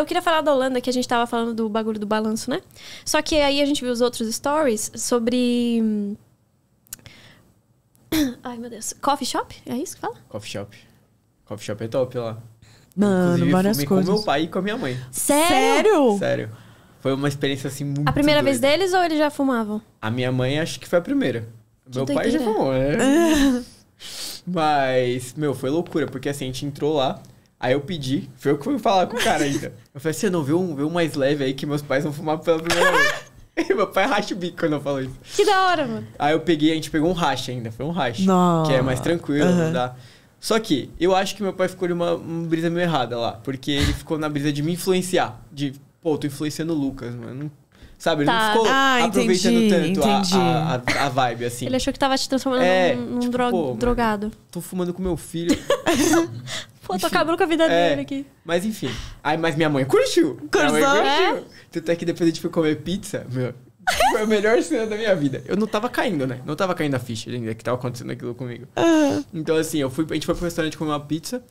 eu queria falar da Holanda, que a gente tava falando do bagulho do balanço, né? Só que aí a gente viu os outros stories sobre. Hum, ai, meu Deus. Coffee shop? É isso que fala? Coffee shop. Coffee shop é top lá. Mano, Inclusive, várias fui coisas. com meu pai e com a minha mãe. Sério? Sério. Foi uma experiência assim muito. A primeira doida. vez deles ou eles já fumavam? A minha mãe acho que foi a primeira. Que meu pai já fumou, né? Mas, meu, foi loucura, porque assim, a gente entrou lá. Aí eu pedi, foi eu que fui falar com o cara ainda. Eu falei, você não viu um, viu um mais leve aí que meus pais vão fumar pela primeira vez. meu pai racha o bico quando eu falo isso. Que da hora, mano. Aí eu peguei, a gente pegou um racha ainda, foi um racha. Que é mais tranquilo, uhum. não dá. Só que eu acho que meu pai ficou de uma, uma brisa meio errada lá. Porque ele ficou na brisa de me influenciar. De, pô, tô influenciando o Lucas, mano. Sabe, ele tá. não ficou ah, aproveitando entendi, tanto entendi. A, a, a, vibe, assim. Ele achou que tava te transformando é, num, num tipo, dro pô, drogado. Mano, tô fumando com meu filho. Pô, enfim, tô acabando com a vida é, dele aqui. Mas enfim. Aí, mas minha mãe curtiu. curtiu. É? Tanto é que depois a gente foi comer pizza, meu. Foi a melhor cena da minha vida. Eu não tava caindo, né? Não tava caindo a ficha ainda né, que tava acontecendo aquilo comigo. Uhum. Então, assim, eu fui, a gente foi pro restaurante comer uma pizza.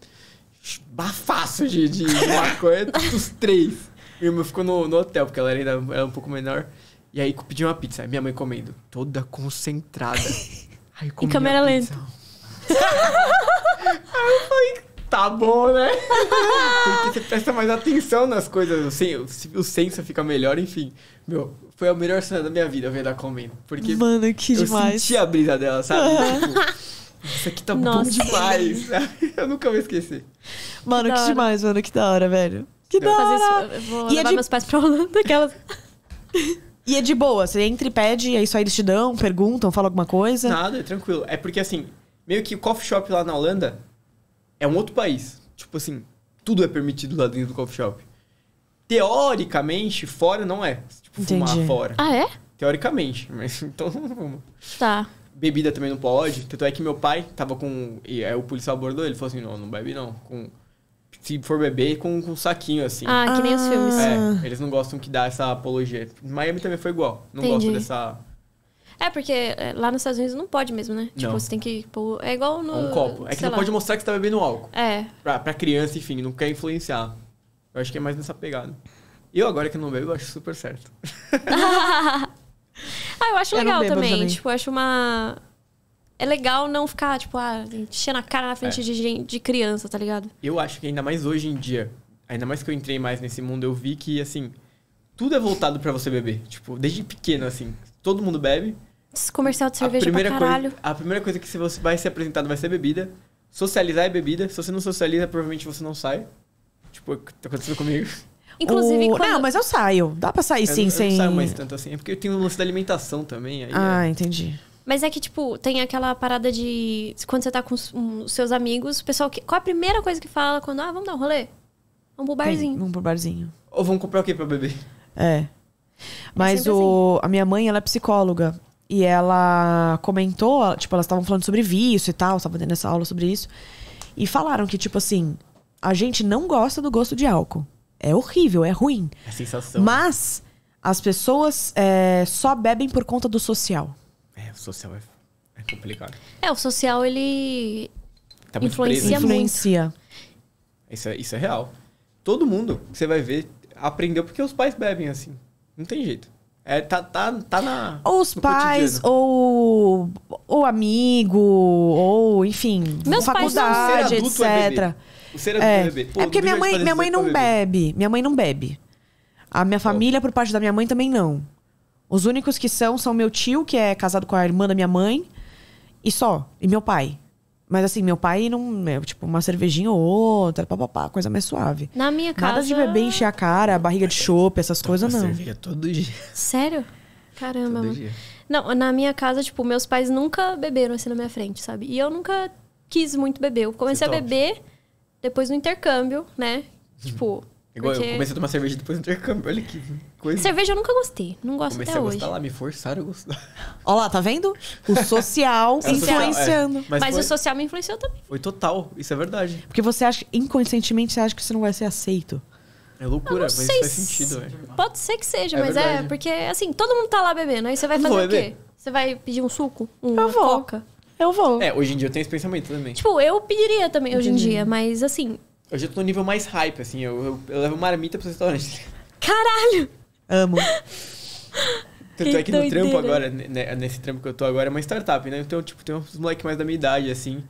Bafaço de, de maconha dos três. Minha meu ficou no, no, hotel, porque ela era, ainda, era um pouco menor. E aí pedi uma pizza. Minha mãe comendo, toda concentrada. Aí, comi e câmera lenta. aí eu falei, tá bom, né? Porque você presta mais atenção nas coisas, assim, o senso fica melhor, enfim. Meu, foi a melhor cena da minha vida ver da comendo. Porque Mano, que eu demais. senti a brisa dela, sabe? isso tipo, aqui tá Nossa, bom demais. eu nunca vou esquecer. Mano, que, que demais, mano. Que da hora, velho. Que da hora. vou e é levar é de... meus pais pra Holanda, aquelas... E é de boa, você entra e pede, aí só eles te dão, perguntam, falam alguma coisa? Nada, é tranquilo. É porque assim, meio que o coffee shop lá na Holanda, é um outro país. Tipo assim, tudo é permitido lá dentro do coffee shop. Teoricamente, fora não é. Tipo, fumar Entendi. fora. Ah, é? Teoricamente, mas então não Tá. Bebida também não pode. Tanto é que meu pai tava com. E aí o policial abordou ele falou assim: não, não bebe não. Com, se for beber, com, com um saquinho assim. Ah, que nem os filmes. É, eles não gostam que dá essa apologia. Miami também foi igual. Não Entendi. gosto dessa é, porque é, lá nos Estados Unidos não pode mesmo, né? Tipo, não. você tem que pôr. É igual no. É um copo. É que não lá. pode mostrar que você tá bebendo álcool. É. Pra, pra criança, enfim, não quer influenciar. Eu acho que é mais nessa pegada. Eu, agora que não bebo, acho super certo. ah, eu acho eu legal também. também. Tipo, eu acho uma. É legal não ficar, tipo, ah, enchendo a cara na frente é. de, gente, de criança, tá ligado? Eu acho que ainda mais hoje em dia, ainda mais que eu entrei mais nesse mundo, eu vi que, assim, tudo é voltado para você beber. Tipo, desde pequeno, assim, todo mundo bebe. Esse comercial de cerveja é a primeira pra caralho. Coisa, a primeira coisa que você vai ser apresentado vai ser bebida. Socializar é bebida. Se você não socializa, provavelmente você não sai. Tipo, tá acontecendo comigo. Inclusive, o... quando... Não, mas eu saio. Dá pra sair eu sim, sem... Eu não saio mais tanto assim. É porque eu tenho um lance da alimentação também. ah, é... entendi. Mas é que, tipo, tem aquela parada de... Quando você tá com os seus amigos, o pessoal... Que... Qual a primeira coisa que fala quando... Ah, vamos dar um rolê? Vamos pro barzinho. Tem, vamos pro barzinho. Ou vamos comprar o quê pra beber? É. é mas o... Assim. a minha mãe, ela é psicóloga. E ela comentou, tipo, elas estavam falando sobre vício e tal, estavam tendo essa aula sobre isso. E falaram que, tipo assim, a gente não gosta do gosto de álcool. É horrível, é ruim. É sensação. Mas as pessoas é, só bebem por conta do social. É, o social é, é complicado. É, o social, ele tá muito influencia muito. Isso é, isso é real. Todo mundo você vai ver aprendeu porque os pais bebem, assim. Não tem jeito. É, tá, tá, tá na. Ou os pais, cotidiano. ou, ou amigo, ou enfim, Meus faculdade, pais não. É etc. O ser adulto é, é, Pô, é porque minha mãe, minha mãe não bebe. bebe. Minha mãe não bebe. A minha família, oh. por parte da minha mãe, também não. Os únicos que são são meu tio, que é casado com a irmã da minha mãe, e só. E meu pai. Mas assim, meu pai não. Né, tipo, uma cervejinha ou outra, papapá, coisa mais suave. Na minha casa. Nada de beber encher a cara, barriga de chope, essas coisas, não. Cerveja todo dia. Sério? Caramba, todo mano. Dia. Não, na minha casa, tipo, meus pais nunca beberam assim na minha frente, sabe? E eu nunca quis muito beber. Eu comecei a beber depois do intercâmbio, né? Tipo, Igual Porque... eu comecei a tomar cerveja depois do intercâmbio. Olha que coisa. Cerveja eu nunca gostei. Não gosto comecei até hoje. Comecei a gostar lá, me forçaram a gostar. Olha lá, tá vendo? O social é, é. influenciando. É, mas, mas foi... o social me influenciou também. Foi total, isso é verdade. Porque você acha, inconscientemente, você acha que você não vai ser aceito. É loucura, mas isso faz sentido, é. Pode ser que seja, é mas verdade. é, porque assim, todo mundo tá lá bebendo, aí você vai fazer o quê? Você vai pedir um suco? um eu vou. coca? Eu vou. É, hoje em dia eu tenho esse pensamento também. Tipo, eu pediria também Entendi. hoje em dia, mas assim, eu já tô no nível mais hype, assim. Eu, eu, eu levo marmita pro restaurante. Caralho! Amo. Tanto é que no trampo agora, né, nesse trampo que eu tô agora, é uma startup, né? Então, tipo, tem uns moleques mais da minha idade, assim.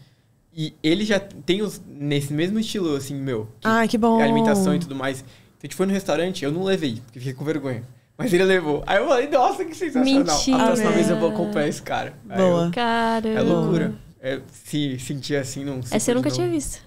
E ele já tem os. nesse mesmo estilo, assim, meu. Que, Ai, que bom. Alimentação e tudo mais. Então a gente foi no restaurante, eu não levei, porque fiquei com vergonha. Mas ele levou. Aí eu falei, nossa, que sensacional. Mentira. A próxima vez eu vou acompanhar esse cara. Boa. eu, cara. É loucura. É, se sentir assim, não sei. Essa eu nunca tinha visto.